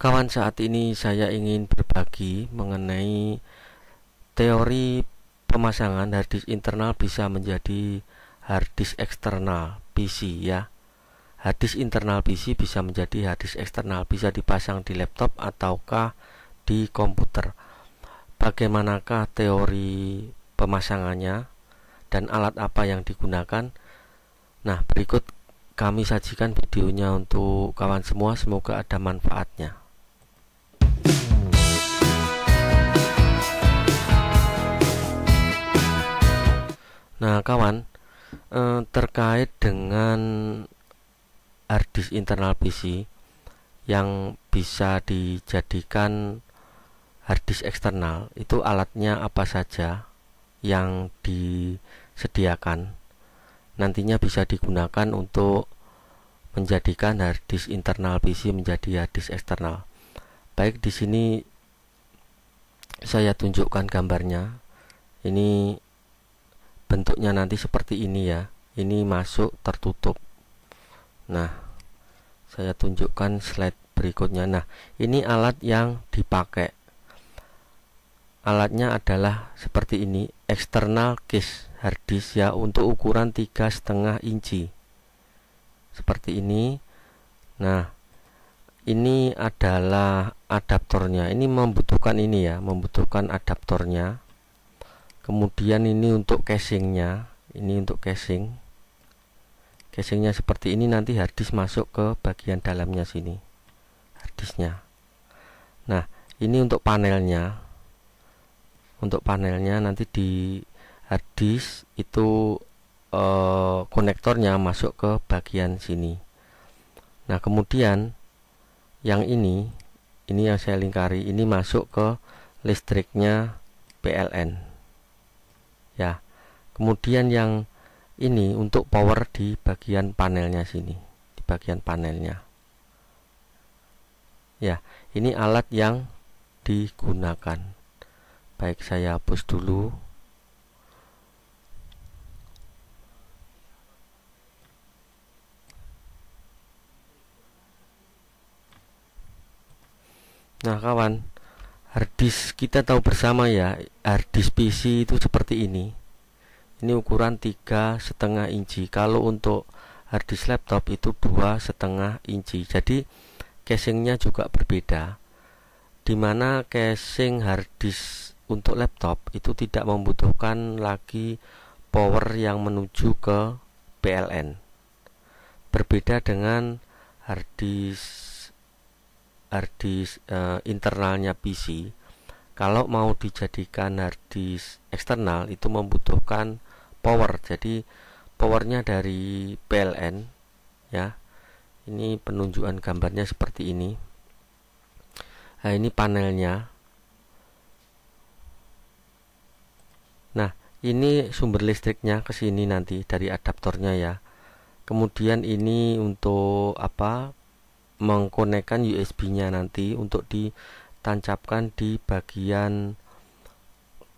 Kawan, saat ini saya ingin berbagi mengenai teori pemasangan harddisk internal bisa menjadi harddisk eksternal PC ya. Harddisk internal PC bisa menjadi harddisk eksternal, bisa dipasang di laptop ataukah di komputer. Bagaimanakah teori pemasangannya dan alat apa yang digunakan? Nah, berikut kami sajikan videonya untuk kawan semua, semoga ada manfaatnya. Nah, kawan, eh, terkait dengan hardisk internal PC yang bisa dijadikan hardisk eksternal, itu alatnya apa saja yang disediakan nantinya bisa digunakan untuk menjadikan hardisk internal PC menjadi hardisk eksternal. Baik di sini saya tunjukkan gambarnya. Ini bentuknya nanti seperti ini ya ini masuk tertutup nah saya tunjukkan slide berikutnya nah ini alat yang dipakai alatnya adalah seperti ini external case hardisk ya untuk ukuran tiga setengah inci seperti ini nah ini adalah adaptornya ini membutuhkan ini ya membutuhkan adaptornya kemudian ini untuk casingnya ini untuk casing casingnya seperti ini nanti harddisk masuk ke bagian dalamnya sini harddisknya nah ini untuk panelnya untuk panelnya nanti di harddisk itu eh, konektornya masuk ke bagian sini nah kemudian yang ini ini yang saya lingkari ini masuk ke listriknya PLN ya kemudian yang ini untuk power di bagian panelnya sini di bagian panelnya ya ini alat yang digunakan baik saya hapus dulu Nah kawan, harddisk kita tahu bersama ya, harddisk PC itu seperti ini ini ukuran tiga setengah inci kalau untuk harddisk laptop itu dua setengah inci jadi casingnya juga berbeda dimana casing harddisk untuk laptop itu tidak membutuhkan lagi power yang menuju ke PLN berbeda dengan harddisk harddisk e, eh, internalnya PC kalau mau dijadikan harddisk eksternal itu membutuhkan power jadi powernya dari PLN ya ini penunjukan gambarnya seperti ini nah ini panelnya nah ini sumber listriknya ke sini nanti dari adaptornya ya kemudian ini untuk apa mengkonekkan USB nya nanti untuk ditancapkan di bagian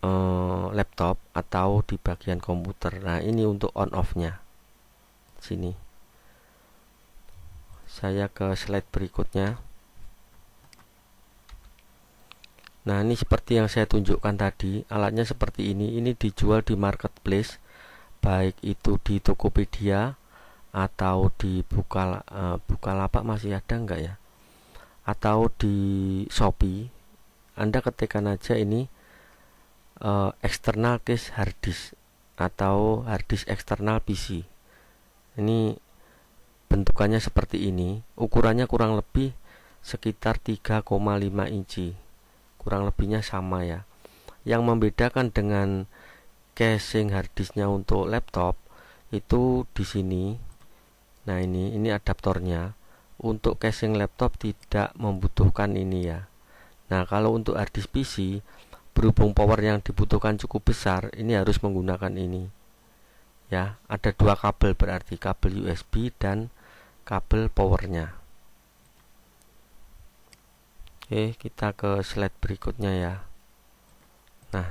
uh, laptop atau di bagian komputer nah ini untuk on off nya sini saya ke slide berikutnya nah ini seperti yang saya tunjukkan tadi alatnya seperti ini ini dijual di marketplace baik itu di Tokopedia atau di Bukal, uh, eh, Bukalapak masih ada enggak ya atau di Shopee Anda ketikkan aja ini uh, eh, external case hard disk atau hard disk eksternal PC. Ini bentukannya seperti ini, ukurannya kurang lebih sekitar 3,5 inci. Kurang lebihnya sama ya. Yang membedakan dengan casing harddisknya untuk laptop itu di sini. Nah, ini ini adaptornya. Untuk casing laptop tidak membutuhkan ini ya. Nah, kalau untuk harddisk PC berhubung power yang dibutuhkan cukup besar ini harus menggunakan ini ya ada dua kabel berarti kabel USB dan kabel powernya oke kita ke slide berikutnya ya nah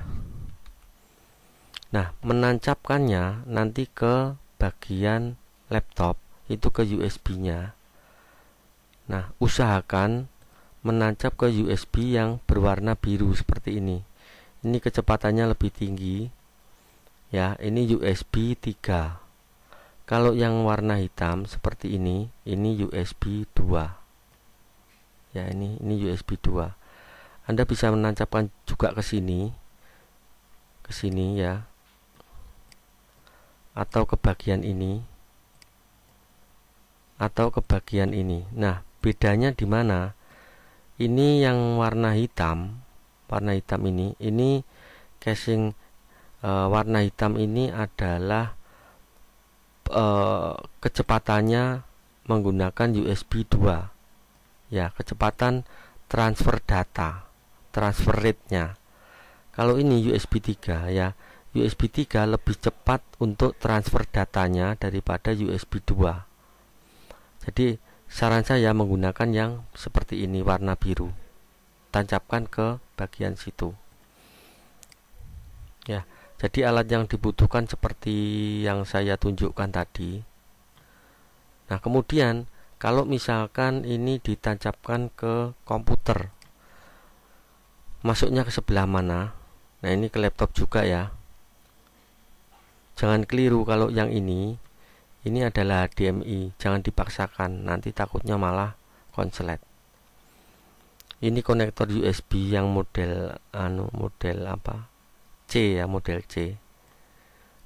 nah menancapkannya nanti ke bagian laptop itu ke USB nya nah usahakan menancap ke USB yang berwarna biru seperti ini ini kecepatannya lebih tinggi ya ini USB 3 kalau yang warna hitam seperti ini ini USB 2 ya ini ini USB 2 Anda bisa menancapkan juga ke sini ke sini ya atau ke bagian ini atau ke bagian ini nah bedanya di mana ini yang warna hitam warna hitam ini ini casing e, warna hitam ini adalah e, kecepatannya menggunakan USB 2 ya kecepatan transfer data transfer rate-nya kalau ini USB 3 ya USB 3 lebih cepat untuk transfer datanya daripada USB 2 jadi saran saya menggunakan yang seperti ini warna biru tancapkan ke bagian situ ya jadi alat yang dibutuhkan seperti yang saya tunjukkan tadi nah kemudian kalau misalkan ini ditancapkan ke komputer masuknya ke sebelah mana nah ini ke laptop juga ya jangan keliru kalau yang ini ini adalah HDMI jangan dipaksakan nanti takutnya malah konslet ini konektor USB yang model anu model apa C ya model C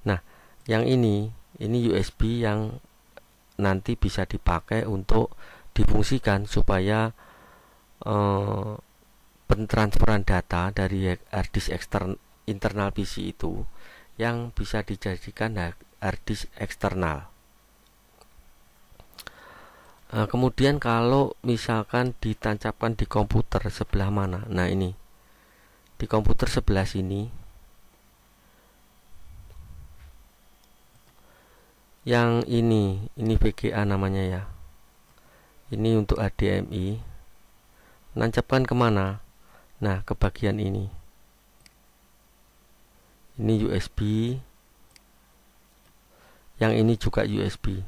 nah yang ini ini USB yang nanti bisa dipakai untuk difungsikan supaya eh, pentransferan data dari harddisk eksternal internal PC itu yang bisa dijadikan harddisk eksternal Nah, kemudian kalau misalkan ditancapkan di komputer sebelah mana nah ini di komputer sebelah sini yang ini ini VGA namanya ya ini untuk HDMI nancapkan kemana nah ke bagian ini ini USB yang ini juga USB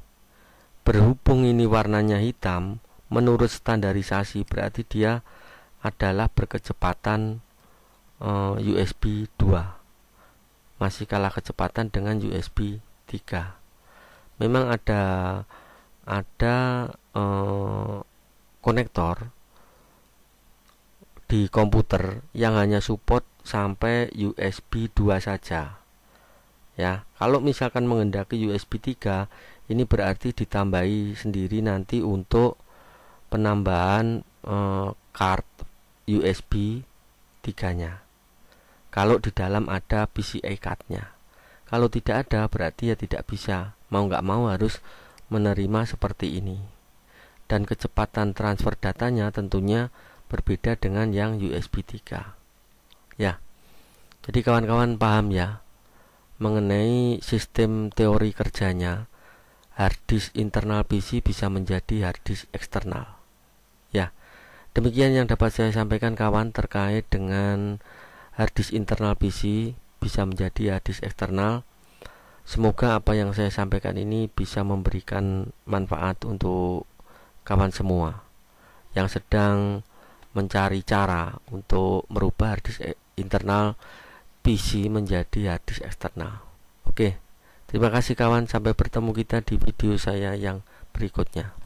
berhubung ini warnanya hitam menurut standarisasi berarti dia adalah berkecepatan uh, eh, USB 2 masih kalah kecepatan dengan USB 3 memang ada ada uh, konektor di komputer yang hanya support sampai USB 2 saja ya kalau misalkan mengendaki USB 3 ini berarti ditambahi sendiri nanti untuk penambahan eh, card USB nya kalau di dalam ada PCI nya kalau tidak ada berarti ya tidak bisa mau nggak mau harus menerima seperti ini dan kecepatan transfer datanya tentunya berbeda dengan yang USB 3 ya jadi kawan-kawan paham ya mengenai sistem teori kerjanya harddisk internal PC bisa menjadi harddisk eksternal. Ya, demikian yang dapat saya sampaikan kawan terkait dengan harddisk internal PC bisa menjadi harddisk eksternal. Semoga apa yang saya sampaikan ini bisa memberikan manfaat untuk kawan semua yang sedang mencari cara untuk merubah harddisk e-, internal PC menjadi harddisk eksternal. Oke. Okay. Terima kasih kawan, sampai bertemu kita di video saya yang berikutnya.